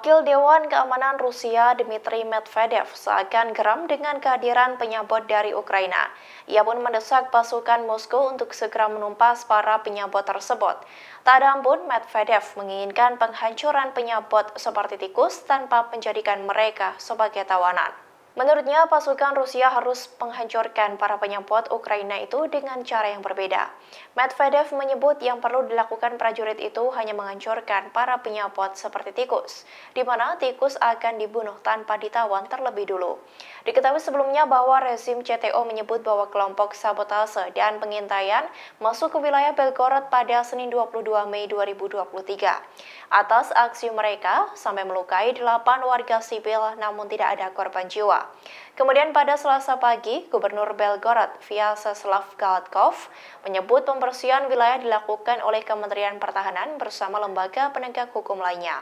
Wakil Dewan Keamanan Rusia Dmitry Medvedev seakan geram dengan kehadiran penyabot dari Ukraina. Ia pun mendesak pasukan Moskow untuk segera menumpas para penyabot tersebut. Tak ada ampun, Medvedev menginginkan penghancuran penyabot seperti tikus tanpa menjadikan mereka sebagai tawanan. Menurutnya, pasukan Rusia harus menghancurkan para penyempot Ukraina itu dengan cara yang berbeda. Medvedev menyebut yang perlu dilakukan prajurit itu hanya menghancurkan para penyempot seperti tikus, di mana tikus akan dibunuh tanpa ditawan terlebih dulu. Diketahui sebelumnya bahwa rezim CTO menyebut bahwa kelompok sabotase dan pengintaian masuk ke wilayah Belgorod pada Senin 22 Mei 2023 atas aksi mereka sampai melukai 8 warga sipil namun tidak ada korban jiwa. Kemudian pada selasa pagi, Gubernur Belgorod Vyacheslav Galatkov menyebut pembersihan wilayah dilakukan oleh Kementerian Pertahanan bersama lembaga penegak hukum lainnya.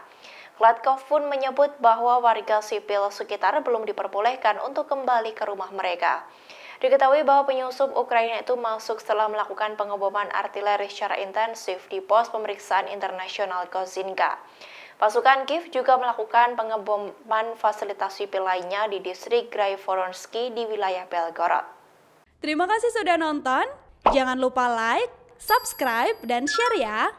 Gladkov pun menyebut bahwa warga sipil sekitar belum diperbolehkan untuk kembali ke rumah mereka. Diketahui bahwa penyusup Ukraina itu masuk setelah melakukan pengeboman artileri secara intensif di pos pemeriksaan internasional Kozinka. Pasukan Kiev juga melakukan pengeboman fasilitas sipil lainnya di distrik Graivoronsky di wilayah Belgorod. Terima kasih sudah nonton. Jangan lupa like, subscribe, dan share ya.